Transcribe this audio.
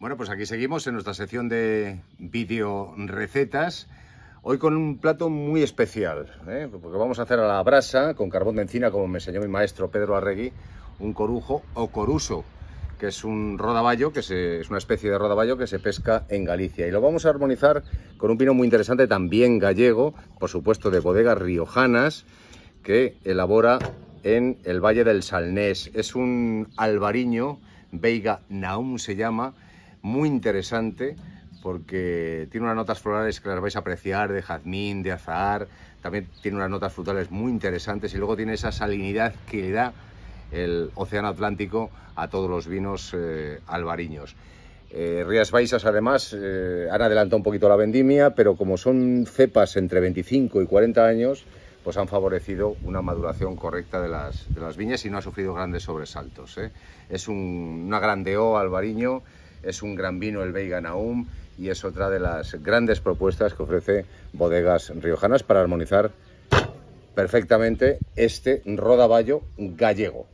Bueno, pues aquí seguimos en nuestra sección de video recetas. Hoy con un plato muy especial, ¿eh? porque vamos a hacer a la brasa con carbón de encina, como me enseñó mi maestro Pedro Arregui, un corujo o coruso, que es un rodaballo, que es una especie de rodaballo que se pesca en Galicia. Y lo vamos a armonizar con un vino muy interesante, también gallego, por supuesto de bodegas riojanas, que elabora en el Valle del Salnés. Es un albariño, Veiga Naum se llama, muy interesante porque tiene unas notas florales que las vais a apreciar, de jazmín, de azahar, también tiene unas notas frutales muy interesantes y luego tiene esa salinidad que le da el Océano Atlántico a todos los vinos eh, albariños. Eh, Rías Baixas además eh, han adelantado un poquito la vendimia, pero como son cepas entre 25 y 40 años, pues han favorecido una maduración correcta de las, viñas y no ha sufrido grandes sobresaltos. ¿eh? Es una grande O albariño es un gran vino el Naum y es otra de las grandes propuestas que ofrece Bodegas Riojanas para armonizar perfectamente este rodaballo gallego.